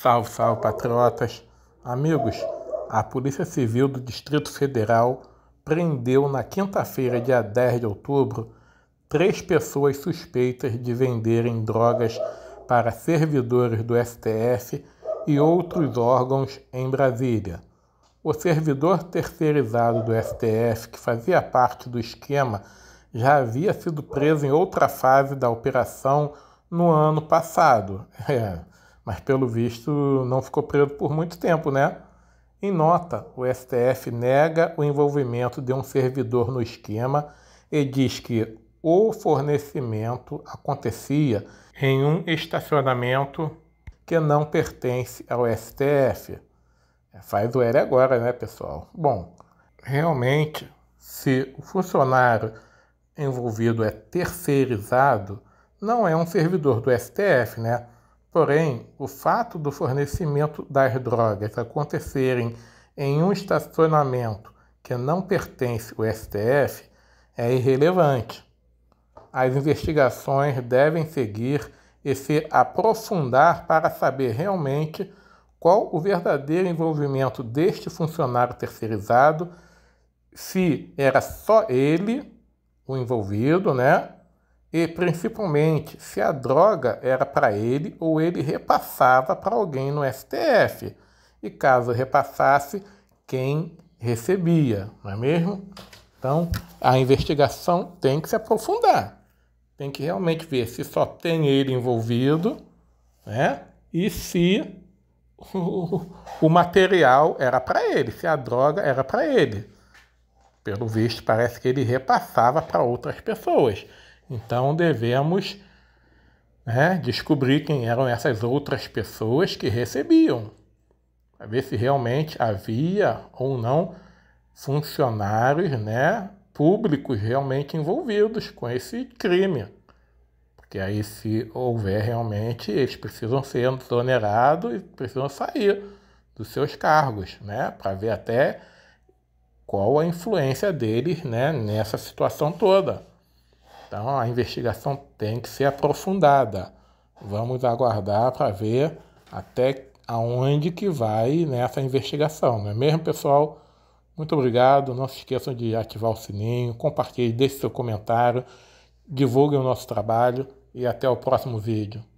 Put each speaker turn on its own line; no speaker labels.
Salve, salve, patriotas! Amigos, a Polícia Civil do Distrito Federal prendeu na quinta-feira, dia 10 de outubro, três pessoas suspeitas de venderem drogas para servidores do STF e outros órgãos em Brasília. O servidor terceirizado do STF, que fazia parte do esquema, já havia sido preso em outra fase da operação no ano passado. É mas pelo visto não ficou preso por muito tempo, né? Em nota, o STF nega o envolvimento de um servidor no esquema e diz que o fornecimento acontecia em um estacionamento que não pertence ao STF. É, faz o L agora, né, pessoal? Bom, realmente, se o funcionário envolvido é terceirizado, não é um servidor do STF, né? Porém, o fato do fornecimento das drogas acontecerem em um estacionamento que não pertence ao STF é irrelevante. As investigações devem seguir e se aprofundar para saber realmente qual o verdadeiro envolvimento deste funcionário terceirizado, se era só ele o envolvido, né, e principalmente se a droga era para ele ou ele repassava para alguém no STF. E caso repassasse, quem recebia, não é mesmo? Então, a investigação tem que se aprofundar. Tem que realmente ver se só tem ele envolvido, né? E se o, o material era para ele, se a droga era para ele. Pelo visto, parece que ele repassava para outras pessoas. Então devemos né, descobrir quem eram essas outras pessoas que recebiam, para ver se realmente havia ou não funcionários né, públicos realmente envolvidos com esse crime. Porque aí, se houver realmente, eles precisam ser exonerados e precisam sair dos seus cargos, né, para ver até qual a influência deles né, nessa situação toda. Então a investigação tem que ser aprofundada. Vamos aguardar para ver até aonde que vai nessa investigação, não é mesmo, pessoal? Muito obrigado. Não se esqueçam de ativar o sininho, compartilhe, deixe seu comentário, divulgue o nosso trabalho e até o próximo vídeo.